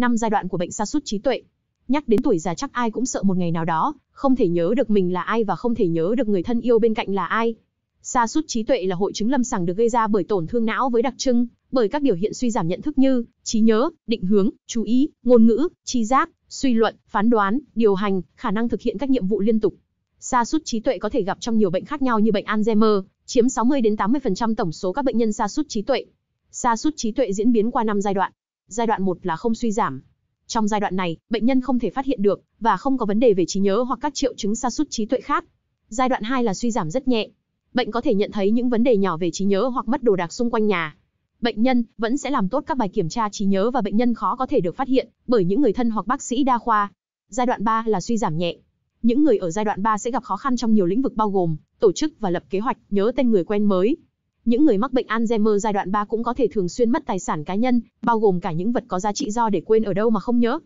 năm giai đoạn của bệnh sa sút trí tuệ. Nhắc đến tuổi già chắc ai cũng sợ một ngày nào đó, không thể nhớ được mình là ai và không thể nhớ được người thân yêu bên cạnh là ai. Sa sút trí tuệ là hội chứng lâm sàng được gây ra bởi tổn thương não với đặc trưng bởi các biểu hiện suy giảm nhận thức như trí nhớ, định hướng, chú ý, ngôn ngữ, tri giác, suy luận, phán đoán, điều hành, khả năng thực hiện các nhiệm vụ liên tục. Sa sút trí tuệ có thể gặp trong nhiều bệnh khác nhau như bệnh Alzheimer, chiếm 60 đến 80% tổng số các bệnh nhân sa sút trí tuệ. Sa sút trí tuệ diễn biến qua 5 giai đoạn, giai đoạn 1 là không suy giảm. Trong giai đoạn này, bệnh nhân không thể phát hiện được và không có vấn đề về trí nhớ hoặc các triệu chứng sa sút trí tuệ khác. Giai đoạn 2 là suy giảm rất nhẹ. Bệnh có thể nhận thấy những vấn đề nhỏ về trí nhớ hoặc mất đồ đạc xung quanh nhà. Bệnh nhân vẫn sẽ làm tốt các bài kiểm tra trí nhớ và bệnh nhân khó có thể được phát hiện bởi những người thân hoặc bác sĩ đa khoa. Giai đoạn 3 là suy giảm nhẹ. Những người ở giai đoạn 3 sẽ gặp khó khăn trong nhiều lĩnh vực bao gồm tổ chức và lập kế hoạch, nhớ tên người quen mới, những người mắc bệnh Alzheimer giai đoạn 3 cũng có thể thường xuyên mất tài sản cá nhân, bao gồm cả những vật có giá trị do để quên ở đâu mà không nhớ.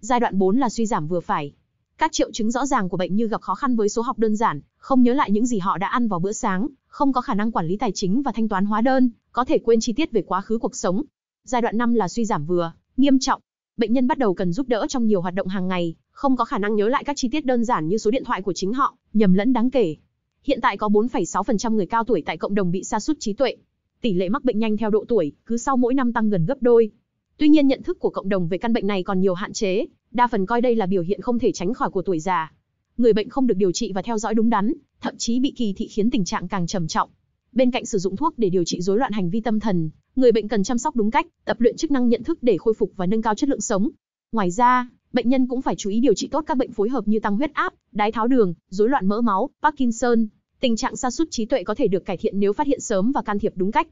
Giai đoạn 4 là suy giảm vừa phải. Các triệu chứng rõ ràng của bệnh như gặp khó khăn với số học đơn giản, không nhớ lại những gì họ đã ăn vào bữa sáng, không có khả năng quản lý tài chính và thanh toán hóa đơn, có thể quên chi tiết về quá khứ cuộc sống. Giai đoạn 5 là suy giảm vừa, nghiêm trọng. Bệnh nhân bắt đầu cần giúp đỡ trong nhiều hoạt động hàng ngày, không có khả năng nhớ lại các chi tiết đơn giản như số điện thoại của chính họ, nhầm lẫn đáng kể hiện tại có 4,6% người cao tuổi tại cộng đồng bị sa sút trí tuệ. Tỷ lệ mắc bệnh nhanh theo độ tuổi cứ sau mỗi năm tăng gần gấp đôi. Tuy nhiên nhận thức của cộng đồng về căn bệnh này còn nhiều hạn chế, đa phần coi đây là biểu hiện không thể tránh khỏi của tuổi già. Người bệnh không được điều trị và theo dõi đúng đắn, thậm chí bị kỳ thị khiến tình trạng càng trầm trọng. Bên cạnh sử dụng thuốc để điều trị rối loạn hành vi tâm thần, người bệnh cần chăm sóc đúng cách, tập luyện chức năng nhận thức để khôi phục và nâng cao chất lượng sống. Ngoài ra, bệnh nhân cũng phải chú ý điều trị tốt các bệnh phối hợp như tăng huyết áp, đái tháo đường, rối loạn mỡ máu, Parkinson. Tình trạng sa sút trí tuệ có thể được cải thiện nếu phát hiện sớm và can thiệp đúng cách.